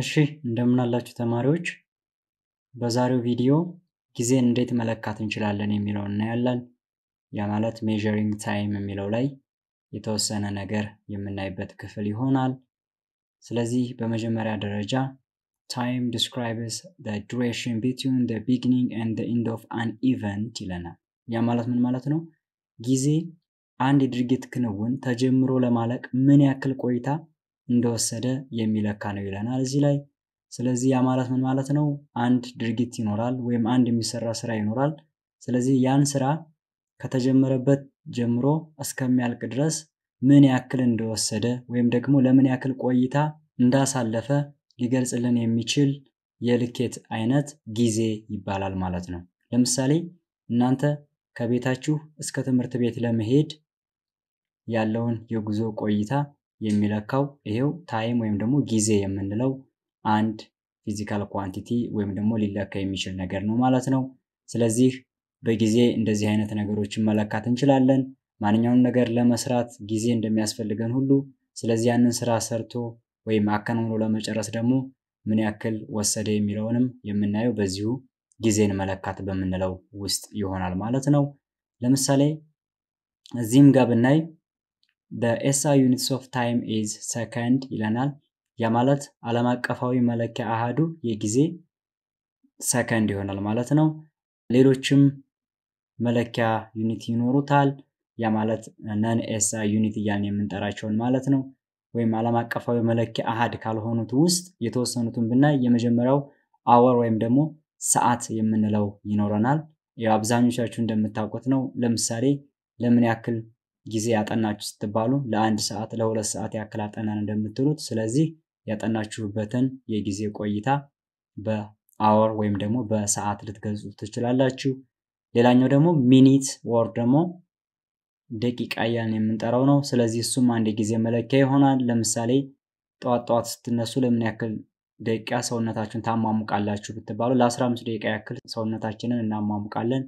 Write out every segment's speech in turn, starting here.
እሺ እንደምን አላችሁ ተማሪዎች በዛሬው ቪዲዮ ጊዜን እንዴት መለካት እንችላለን የሚለውን እናያለን። ያ ማለት ሜዥሪንግ ታይም የሚለው ላይ የተወሰነ ነገር የምናይበት ክፍል ይሆናል። ስለዚህ በመጀመሪያ ደረጃ ታይም ዲስክራይብስ ዱሬሽን ቢትዊን ቢግኒንግ ኤንድ ኢንድ ኦፍ አን ኢቨንት ይለናል። ያ ማለት ምን ማለት ነው? ጊዜ አንድ የድርጊት ክንውን ተጀምሮ ለማለቅ ምን ያክል ቆይታ እንደወሰደ የሚለካ ነው ይለናል እዚህ ላይ። ስለዚህ ያ ማለት ምን ማለት ነው? አንድ ድርጊት ይኖራል ወይም አንድ የሚሰራ ስራ ይኖራል። ስለዚህ ያን ስራ ከተጀመረበት ጀምሮ እስከሚያልቅ ድረስ ምን ያክል እንደወሰደ ወይም ደግሞ ለምን ያክል ቆይታ እንዳሳለፈ ሊገልጽልን የሚችል የልኬት አይነት ጊዜ ይባላል ማለት ነው። ለምሳሌ እናንተ ከቤታችሁ እስከ ትምህርት ቤት ለመሄድ ያለውን የጉዞ ቆይታ የሚለካው ይሄው ታይም ወይም ደግሞ ጊዜ የምንለው አንድ ፊዚካል ኳንቲቲ ወይም ደግሞ ሊለካ የሚችል ነገር ነው ማለት ነው። ስለዚህ በጊዜ እንደዚህ አይነት ነገሮችን መለካት እንችላለን። ማንኛውም ነገር ለመስራት ጊዜ እንደሚያስፈልገን ሁሉ ስለዚህ ያንን ስራ ሰርቶ ወይም አከናውኖ ለመጨረስ ደግሞ ምን ያክል ወሰደ የሚለውንም የምናየው በዚሁ ጊዜን መለካት በምንለው ውስጥ ይሆናል ማለት ነው። ለምሳሌ እዚህም ጋር ብናይ በኤስአይ ዩኒትስ ኦፍ ታይም ኢዝ ሰከንድ ይለናል። ያ ማለት ዓለም አቀፋዊ መለኪያ አሃዱ የጊዜ ሰከንድ ይሆናል ማለት ነው። ሌሎችም መለኪያ ዩኒት ይኖሩታል። ያ ማለት ነን ኤስአይ ዩኒት እያልን የምንጠራቸውን ማለት ነው። ወይም ዓለም አቀፋዊ መለኪያ አሃድ ካልሆኑት ውስጥ የተወሰኑትን ብናይ የመጀመሪያው አወር ወይም ደግሞ ሰዓት የምንለው ይኖረናል። ያው አብዛኞቻችሁ እንደምታውቁት ነው። ለምሳሌ ለምን ያክል ጊዜ አጠናችሁ ስትባሉ ለአንድ ሰዓት ለሁለት ሰዓት ያክል አጠናን እንደምትሉት፣ ስለዚህ ያጠናችሁበትን የጊዜ ቆይታ በአወር ወይም ደግሞ በሰዓት ልትገልጹ ትችላላችሁ። ሌላኛው ደግሞ ሚኒት ወር ደግሞ ደቂቃ እያልን የምንጠራው ነው። ስለዚህ እሱም አንድ የጊዜ መለኪያ ይሆናል። ለምሳሌ ጠዋት ጠዋት ስትነሱ ለምን ያክል ደቂቃ ሰውነታችሁን ታሟሙቃላችሁ ብትባሉ ለ15 ደቂቃ ያክል ሰውነታችንን እናሟሙቃለን።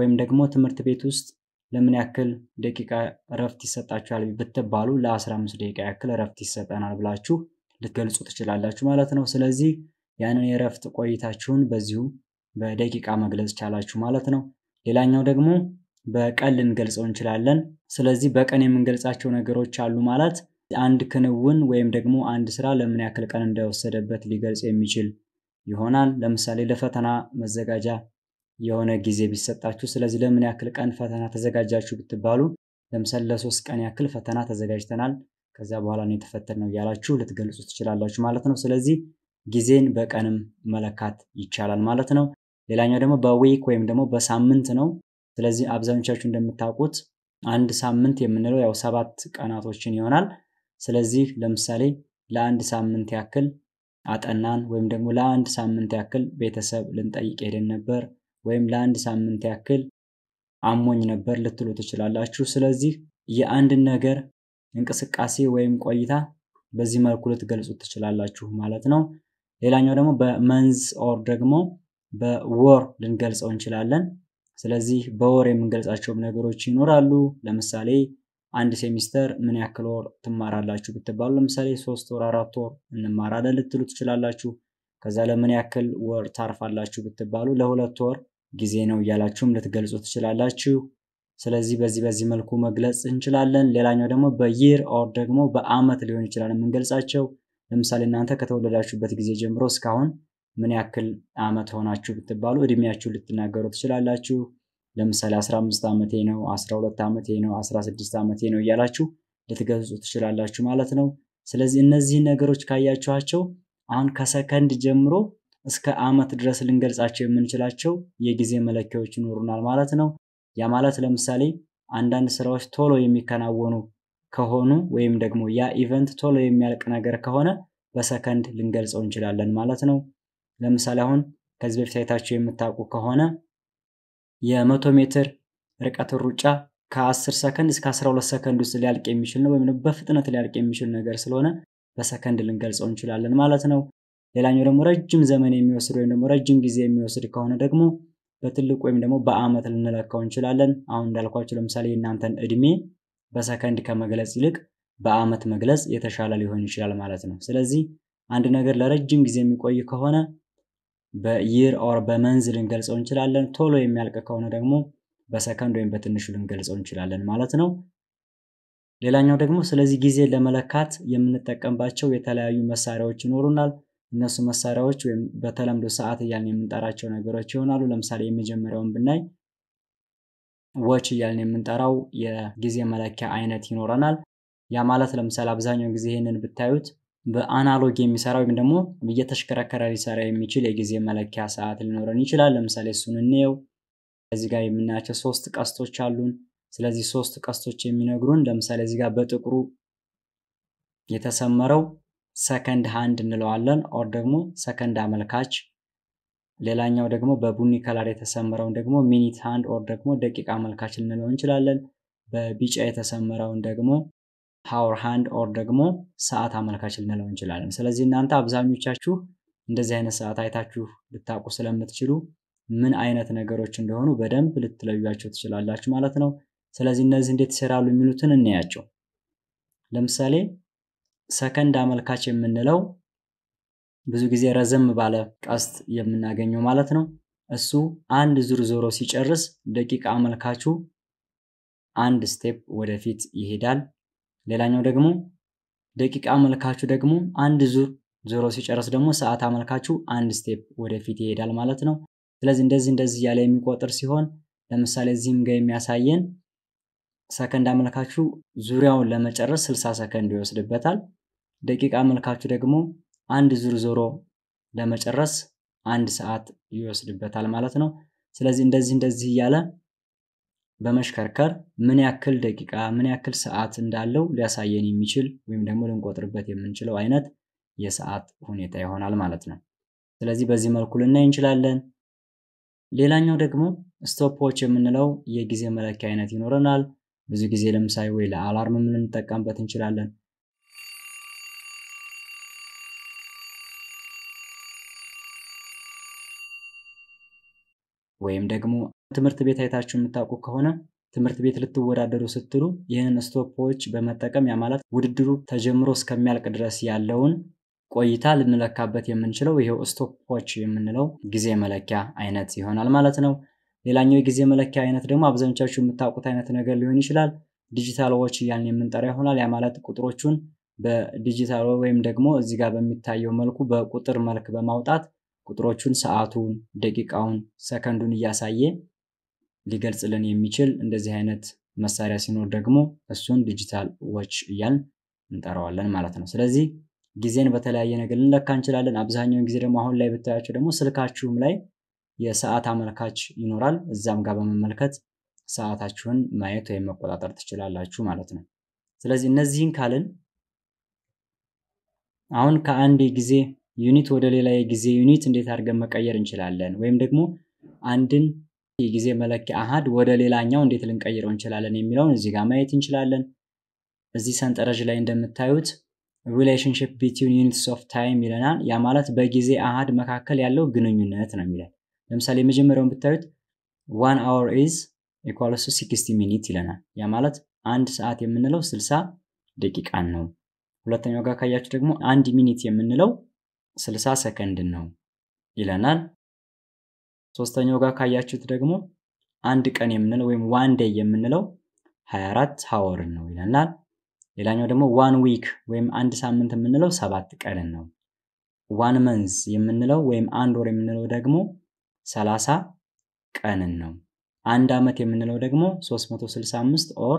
ወይም ደግሞ ትምህርት ቤት ውስጥ ለምን ያክል ደቂቃ እረፍት ይሰጣችኋል ብትባሉ ለ15 ደቂቃ ያክል እረፍት ይሰጠናል ብላችሁ ልትገልጹ ትችላላችሁ ማለት ነው። ስለዚህ ያንን የእረፍት ቆይታችሁን በዚሁ በደቂቃ መግለጽ ቻላችሁ ማለት ነው። ሌላኛው ደግሞ በቀን ልንገልጸው እንችላለን። ስለዚህ በቀን የምንገልጻቸው ነገሮች አሉ ማለት አንድ ክንውን ወይም ደግሞ አንድ ስራ ለምን ያክል ቀን እንደወሰደበት ሊገልጽ የሚችል ይሆናል። ለምሳሌ ለፈተና መዘጋጃ የሆነ ጊዜ ቢሰጣችሁ ስለዚህ ለምን ያክል ቀን ፈተና ተዘጋጃችሁ ብትባሉ ለምሳሌ ለሶስት ቀን ያክል ፈተና ተዘጋጅተናል ከዛ በኋላ ነው የተፈተነው እያላችሁ ልትገልጹ ትችላላችሁ ማለት ነው። ስለዚህ ጊዜን በቀንም መለካት ይቻላል ማለት ነው። ሌላኛው ደግሞ በዌክ ወይም ደግሞ በሳምንት ነው። ስለዚህ አብዛኞቻችሁ እንደምታውቁት አንድ ሳምንት የምንለው ያው ሰባት ቀናቶችን ይሆናል። ስለዚህ ለምሳሌ ለአንድ ሳምንት ያክል አጠናን ወይም ደግሞ ለአንድ ሳምንት ያክል ቤተሰብ ልንጠይቅ ሄደን ነበር ወይም ለአንድ ሳምንት ያክል አሞኝ ነበር ልትሉ ትችላላችሁ። ስለዚህ የአንድን ነገር እንቅስቃሴ ወይም ቆይታ በዚህ መልኩ ልትገልጹት ትችላላችሁ ማለት ነው። ሌላኛው ደግሞ በመንዝ ኦር ደግሞ በወር ልንገልጸው እንችላለን። ስለዚህ በወር የምንገልጻቸው ነገሮች ይኖራሉ። ለምሳሌ አንድ ሴሚስተር ምን ያክል ወር ትማራላችሁ ብትባሉ፣ ለምሳሌ ሶስት ወር አራት ወር እንማራለን ልትሉ ትችላላችሁ። ከዛ ለምን ያክል ወር ታርፋላችሁ ብትባሉ ለሁለት ወር ጊዜ ነው እያላችሁም ልትገልጹ ትችላላችሁ። ስለዚህ በዚህ በዚህ መልኩ መግለጽ እንችላለን። ሌላኛው ደግሞ በይር ኦር ደግሞ በአመት ሊሆን ይችላል የምንገልጻቸው። ለምሳሌ እናንተ ከተወለዳችሁበት ጊዜ ጀምሮ እስካሁን ምን ያክል አመት ሆናችሁ ብትባሉ እድሜያችሁ ልትናገሩ ትችላላችሁ። ለምሳሌ 15 ዓመቴ ነው፣ 12 ዓመቴ ነው፣ 16 ዓመቴ ነው እያላችሁ ልትገልጹ ትችላላችሁ ማለት ነው። ስለዚህ እነዚህን ነገሮች ካያችኋቸው አሁን ከሰከንድ ጀምሮ እስከ ዓመት ድረስ ልንገልጻቸው የምንችላቸው የጊዜ መለኪያዎች ይኖሩናል ማለት ነው። ያ ማለት ለምሳሌ አንዳንድ ስራዎች ቶሎ የሚከናወኑ ከሆኑ ወይም ደግሞ ያ ኢቨንት ቶሎ የሚያልቅ ነገር ከሆነ በሰከንድ ልንገልጸው እንችላለን ማለት ነው። ለምሳሌ አሁን ከዚህ በፊት አይታችሁ የምታውቁ ከሆነ የመቶ ሜትር ርቀት ሩጫ ከ10 ሰከንድ እስከ 12 ሰከንድ ውስጥ ሊያልቅ የሚችል ነው ወይም በፍጥነት ሊያልቅ የሚችል ነገር ስለሆነ በሰከንድ ልንገልጸው እንችላለን ማለት ነው። ሌላኛው ደግሞ ረጅም ዘመን የሚወስድ ወይም ደግሞ ረጅም ጊዜ የሚወስድ ከሆነ ደግሞ በትልቅ ወይም ደግሞ በአመት ልንለካው እንችላለን። አሁን እንዳልኳቸው ለምሳሌ የእናንተን እድሜ በሰከንድ ከመግለጽ ይልቅ በአመት መግለጽ የተሻለ ሊሆን ይችላል ማለት ነው። ስለዚህ አንድ ነገር ለረጅም ጊዜ የሚቆይ ከሆነ በይር ኦር በመንዝ ልንገልጸው እንችላለን። ቶሎ የሚያልቅ ከሆነ ደግሞ በሰከንድ ወይም በትንሹ ልንገልጸው እንችላለን ማለት ነው። ሌላኛው ደግሞ ስለዚህ ጊዜ ለመለካት የምንጠቀምባቸው የተለያዩ መሳሪያዎች ይኖሩናል። እነሱ መሳሪያዎች ወይም በተለምዶ ሰዓት እያልን የምንጠራቸው ነገሮች ይሆናሉ። ለምሳሌ የመጀመሪያውን ብናይ ዎች እያልን የምንጠራው የጊዜ መለኪያ አይነት ይኖረናል። ያ ማለት ለምሳሌ አብዛኛውን ጊዜ ይህንን ብታዩት በአናሎግ የሚሰራ ወይም ደግሞ እየተሽከረከረ ሊሰራ የሚችል የጊዜ መለኪያ ሰዓት ሊኖረን ይችላል። ለምሳሌ እሱን እንየው። እዚህ ጋር የምናያቸው ሶስት ቀስቶች አሉን። ስለዚህ ሶስት ቀስቶች የሚነግሩን ለምሳሌ እዚህ ጋር በጥቁሩ የተሰመረው ሰከንድ ሃንድ እንለዋለን። ኦር ደግሞ ሰከንድ አመልካች። ሌላኛው ደግሞ በቡኒ ከለር የተሰመረውን ደግሞ ሚኒት ሃንድ ኦር ደግሞ ደቂቃ አመልካች ልንለው እንችላለን። በቢጫ የተሰመረውን ደግሞ ሃወር ሃንድ ኦር ደግሞ ሰዓት አመልካች ልንለው እንችላለን። ስለዚህ እናንተ አብዛኞቻችሁ እንደዚህ አይነት ሰዓት አይታችሁ ልታውቁ ስለምትችሉ ምን አይነት ነገሮች እንደሆኑ በደንብ ልትለዩቸው ትችላላችሁ ማለት ነው። ስለዚህ እነዚህ እንዴት ይሰራሉ የሚሉትን እንያቸው። ለምሳሌ ሰከንድ አመልካች የምንለው ብዙ ጊዜ ረዘም ባለ ቀስት የምናገኘው ማለት ነው። እሱ አንድ ዙር ዞሮ ሲጨርስ ደቂቃ አመልካቹ አንድ ስቴፕ ወደፊት ይሄዳል። ሌላኛው ደግሞ ደቂቃ አመልካቹ ደግሞ አንድ ዙር ዞሮ ሲጨርስ ደግሞ ሰዓት አመልካቹ አንድ ስቴፕ ወደፊት ይሄዳል ማለት ነው። ስለዚህ እንደዚህ እንደዚህ እያለ የሚቆጥር ሲሆን ለምሳሌ እዚህም ጋር የሚያሳየን ሰከንድ አመልካቹ ዙሪያውን ለመጨረስ 60 ሰከንድ ይወስድበታል። ደቂቃ መልካችሁ ደግሞ አንድ ዙር ዞሮ ለመጨረስ አንድ ሰዓት ይወስድበታል ማለት ነው። ስለዚህ እንደዚህ እንደዚህ እያለ በመሽከርከር ምን ያክል ደቂቃ ምን ያክል ሰዓት እንዳለው ሊያሳየን የሚችል ወይም ደግሞ ልንቆጥርበት የምንችለው አይነት የሰዓት ሁኔታ ይሆናል ማለት ነው። ስለዚህ በዚህ መልኩ ልናይ እንችላለን። ሌላኛው ደግሞ ስቶፖች የምንለው የጊዜ መለኪያ አይነት ይኖረናል። ብዙ ጊዜ ለምሳሌ ወይ ለአላርም ልንጠቀምበት እንችላለን። ወይም ደግሞ ትምህርት ቤት አይታችሁ የምታውቁ ከሆነ ትምህርት ቤት ልትወዳደሩ ስትሉ ይህንን ስቶፖች በመጠቀም ያ ማለት ውድድሩ ተጀምሮ እስከሚያልቅ ድረስ ያለውን ቆይታ ልንለካበት የምንችለው ይሄው ስቶፖች የምንለው ጊዜ መለኪያ አይነት ይሆናል ማለት ነው። ሌላኛው የጊዜ መለኪያ አይነት ደግሞ አብዛኞቻችሁ የምታውቁት አይነት ነገር ሊሆን ይችላል። ዲጂታል ዎች እያልን የምንጠራ ይሆናል። ያ ማለት ቁጥሮቹን በዲጂታል ወይም ደግሞ እዚህ ጋር በሚታየው መልኩ በቁጥር መልክ በማውጣት ቁጥሮቹን፣ ሰዓቱን፣ ደቂቃውን፣ ሰከንዱን እያሳየ ሊገልጽልን የሚችል እንደዚህ አይነት መሳሪያ ሲኖር ደግሞ እሱን ዲጂታል ዎች እያል እንጠራዋለን ማለት ነው። ስለዚህ ጊዜን በተለያየ ነገር ልንለካ እንችላለን። አብዛኛውን ጊዜ ደግሞ አሁን ላይ ብታያቸው ደግሞ ስልካችሁም ላይ የሰዓት አመልካች ይኖራል። እዛም ጋር በመመልከት ሰዓታችሁን ማየት ወይም መቆጣጠር ትችላላችሁ ማለት ነው። ስለዚህ እነዚህን ካልን አሁን ከአንድ ጊዜ ዩኒት ወደ ሌላ የጊዜ ዩኒት እንዴት አድርገን መቀየር እንችላለን ወይም ደግሞ አንድን የጊዜ መለኪያ አሃድ ወደ ሌላኛው እንዴት ልንቀይረው እንችላለን የሚለውን እዚህ ጋር ማየት እንችላለን እዚህ ሰንጠረዥ ላይ እንደምታዩት ሪሌሽንሽፕ ቢትዊን ዩኒትስ ኦፍ ታይም ይለናል ያ ማለት በጊዜ አሃድ መካከል ያለው ግንኙነት ነው የሚለን ለምሳሌ የመጀመሪያውን ብታዩት ዋን አወር ኢዝ ኢኳልስ ሲክስቲ ሚኒት ይለናል ያ ማለት አንድ ሰዓት የምንለው ስልሳ ደቂቃን ነው ሁለተኛው ጋር ካያችሁ ደግሞ አንድ ሚኒት የምንለው 60 ሰከንድ ነው ይለናል። ሶስተኛው ጋር ካያችሁት ደግሞ አንድ ቀን የምንለው ወይም ዋን ዴይ የምንለው 24 አወር ነው ይለናል። ሌላኛው ደግሞ ዋን ዊክ ወይም አንድ ሳምንት የምንለው ሰባት ቀንን ነው። ዋን መንዝ የምንለው ወይም አንድ ወር የምንለው ደግሞ 30 ቀንን ነው። አንድ ዓመት የምንለው ደግሞ 365 ኦር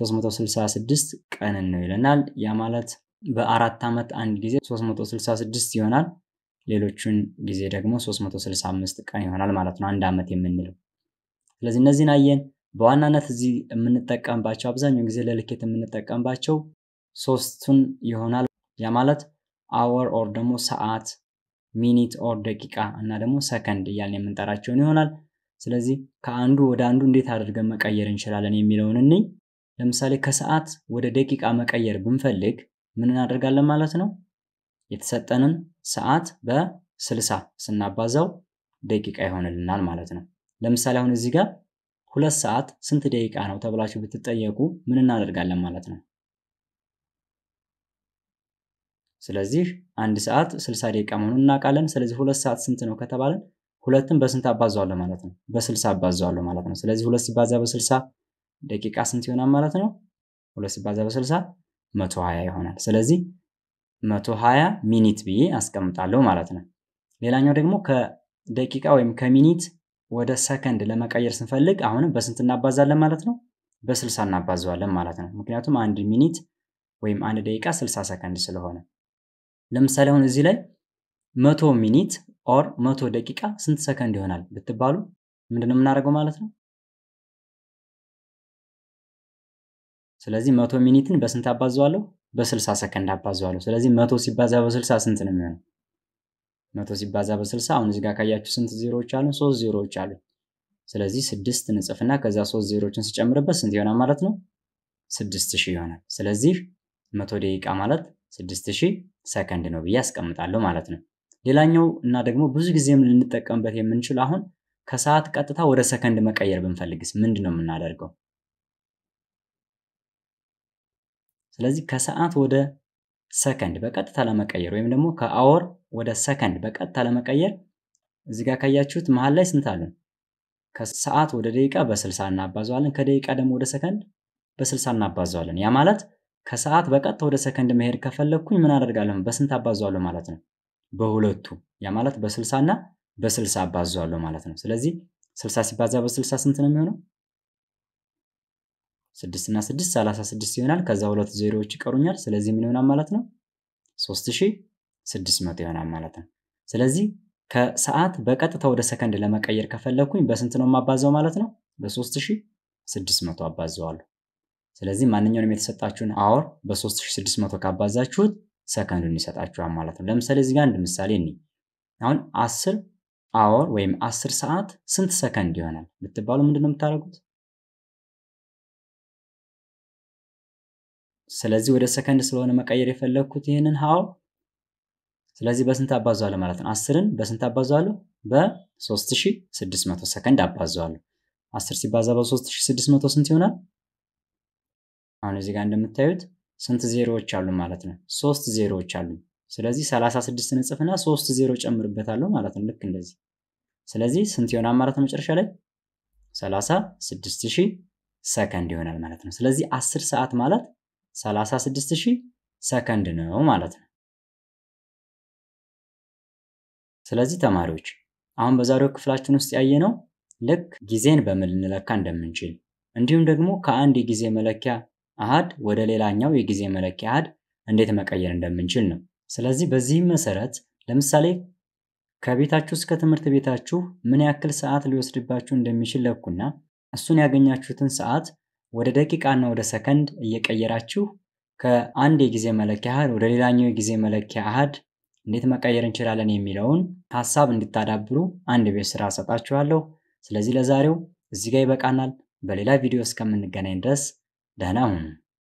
366 ቀንን ነው ይለናል። ያ ማለት በአራት ዓመት አንድ ጊዜ 366 ይሆናል። ሌሎቹን ጊዜ ደግሞ 365 ቀን ይሆናል ማለት ነው፣ አንድ ዓመት የምንለው። ስለዚህ እነዚህን አየን። በዋናነት እዚህ የምንጠቀምባቸው አብዛኛውን ጊዜ ለልኬት የምንጠቀምባቸው ሶስቱን ይሆናል። ያ ማለት አወር ኦር ደግሞ ሰዓት፣ ሚኒት ኦር ደቂቃ እና ደግሞ ሰከንድ እያልን የምንጠራቸውን ይሆናል። ስለዚህ ከአንዱ ወደ አንዱ እንዴት አድርገን መቀየር እንችላለን የሚለውን እንይ። ለምሳሌ ከሰዓት ወደ ደቂቃ መቀየር ብንፈልግ ምን እናደርጋለን ማለት ነው? የተሰጠንን ሰዓት በስልሳ ስናባዛው ደቂቃ ይሆንልናል ማለት ነው። ለምሳሌ አሁን እዚህ ጋር ሁለት ሰዓት ስንት ደቂቃ ነው ተብላችሁ ብትጠየቁ ምን እናደርጋለን ማለት ነው? ስለዚህ አንድ ሰዓት 60 ደቂቃ መሆኑን እናውቃለን። ስለዚህ ሁለት ሰዓት ስንት ነው ከተባለን ሁለትን በስንት አባዛዋለሁ ማለት ነው? በስልሳ አባዛዋለሁ ማለት ነው። ስለዚህ ሁለት ሲባዛ በስልሳ ደቂቃ ስንት ይሆናል ማለት ነው? ሁለት ሲባዛ በስልሳ መቶ ሀያ ይሆናል። ስለዚህ መቶ ሀያ ሚኒት ብዬ አስቀምጣለሁ ማለት ነው። ሌላኛው ደግሞ ከደቂቃ ወይም ከሚኒት ወደ ሰከንድ ለመቀየር ስንፈልግ አሁንም በስንት እናባዛለን ማለት ነው? በስልሳ እናባዘዋለን ማለት ነው። ምክንያቱም አንድ ሚኒት ወይም አንድ ደቂቃ ስልሳ ሰከንድ ስለሆነ ለምሳሌ አሁን እዚህ ላይ መቶ ሚኒት ኦር መቶ ደቂቃ ስንት ሰከንድ ይሆናል ብትባሉ ምንድነው የምናደርገው ማለት ነው? ስለዚህ መቶ ሚኒትን በስንት አባዘዋለሁ? በስልሳ ሰከንድ አባዘዋለሁ። ስለዚህ መቶ ሲባዛ በስልሳ ስንት ነው የሚሆነው? መቶ ሲባዛ በስልሳ አሁን እዚህ ጋር ካያችሁ ስንት ዜሮዎች አሉ? ሶስት ዜሮዎች አሉ። ስለዚህ ስድስት ንጽፍና ከዛ ሶስት ዜሮዎችን ስጨምርበት ስንት ይሆናል ማለት ነው? ስድስት ሺህ ይሆናል። ስለዚህ መቶ ደቂቃ ማለት ስድስት ሺህ ሰከንድ ነው ብዬ አስቀምጣለሁ ማለት ነው። ሌላኛው እና ደግሞ ብዙ ጊዜም ልንጠቀምበት የምንችል አሁን ከሰዓት ቀጥታ ወደ ሰከንድ መቀየር ብንፈልግስ ምንድን ነው የምናደርገው? ስለዚህ ከሰዓት ወደ ሰከንድ በቀጥታ ለመቀየር ወይም ደግሞ ከአወር ወደ ሰከንድ በቀጥታ ለመቀየር እዚህ ጋር ካያችሁት መሀል ላይ ስንት አለን? ከሰዓት ወደ ደቂቃ በስልሳ እናባዘዋለን። ከደቂቃ ደግሞ ወደ ሰከንድ በስልሳ እናባዘዋለን። ያ ማለት ከሰዓት በቀጥታ ወደ ሰከንድ መሄድ ከፈለግኩኝ ምን አደርጋለሁ? በስንት አባዘዋለሁ ማለት ነው? በሁለቱ ያ ማለት በስልሳ እና በስልሳ አባዘዋለሁ ማለት ነው። ስለዚህ ስልሳ ሲባዛ በስልሳ ስንት ነው የሚሆነው? ስድስት እና ስድስት ሰላሳ ስድስት ይሆናል። ከዛ ሁለት ዜሮዎች ይቀሩኛል። ስለዚህ ምን ይሆናል ማለት ነው? ሶስት ሺህ ስድስት መቶ ይሆናል ማለት ነው። ስለዚህ ከሰዓት በቀጥታ ወደ ሰከንድ ለመቀየር ከፈለግኩኝ በስንት ነው የማባዛው ማለት ነው? በሶስት ሺህ ስድስት መቶ አባዘዋለሁ። ስለዚህ ማንኛውንም የተሰጣችሁን አወር በሶስት ስድስት መቶ ካባዛችሁት ሰከንዱን ይሰጣችኋል ማለት ነው። ለምሳሌ እዚህ ጋር አንድ ምሳሌ እኒ አሁን አስር አወር ወይም አስር ሰዓት ስንት ሰከንድ ይሆናል ብትባሉ ምንድን ነው የምታደርጉት? ስለዚህ ወደ ሰከንድ ስለሆነ መቀየር የፈለግኩት ይህንን ሀው ስለዚህ በስንት አባዘዋለሁ ማለት ነው። አስርን በስንት አባዘዋለሁ? በ3600 ሰከንድ አባዘዋለሁ። 10 ሲባዛ በ3600 ስንት ይሆናል? አሁን እዚህ ጋር እንደምታዩት ስንት ዜሮዎች አሉ ማለት ነው? ሶስት ዜሮዎች አሉ። ስለዚህ 36 ንጽፍና ሶስት ዜሮ ጨምርበታለሁ ማለት ነው። ልክ እንደዚህ። ስለዚህ ስንት ይሆናል ማለት ነው? መጨረሻ ላይ 36000 ሰከንድ ይሆናል ማለት ነው። ስለዚህ 10 ሰዓት ማለት 36,000 ሰከንድ ነው ማለት ነው። ስለዚህ ተማሪዎች አሁን በዛሬው ክፍላችን ውስጥ ያየነው ልክ ጊዜን በምን ልንለካ እንደምንችል እንዲሁም ደግሞ ከአንድ የጊዜ መለኪያ አሃድ ወደ ሌላኛው የጊዜ መለኪያ አሃድ እንዴት መቀየር እንደምንችል ነው። ስለዚህ በዚህም መሰረት ለምሳሌ ከቤታችሁ እስከ ትምህርት ቤታችሁ ምን ያክል ሰዓት ሊወስድባችሁ እንደሚችል ለኩና እሱን ያገኛችሁትን ሰዓት ወደ ደቂቃና ወደ ሰከንድ እየቀየራችሁ ከአንድ የጊዜ መለኪያ አሃድ ወደ ሌላኛው የጊዜ መለኪያ አህድ እንዴት መቀየር እንችላለን የሚለውን ሀሳብ እንድታዳብሩ አንድ ቤት ስራ ሰጣችኋለሁ። ስለዚህ ለዛሬው እዚህ ጋር ይበቃናል። በሌላ ቪዲዮ እስከምንገናኝ ድረስ ደህና ሁኑ።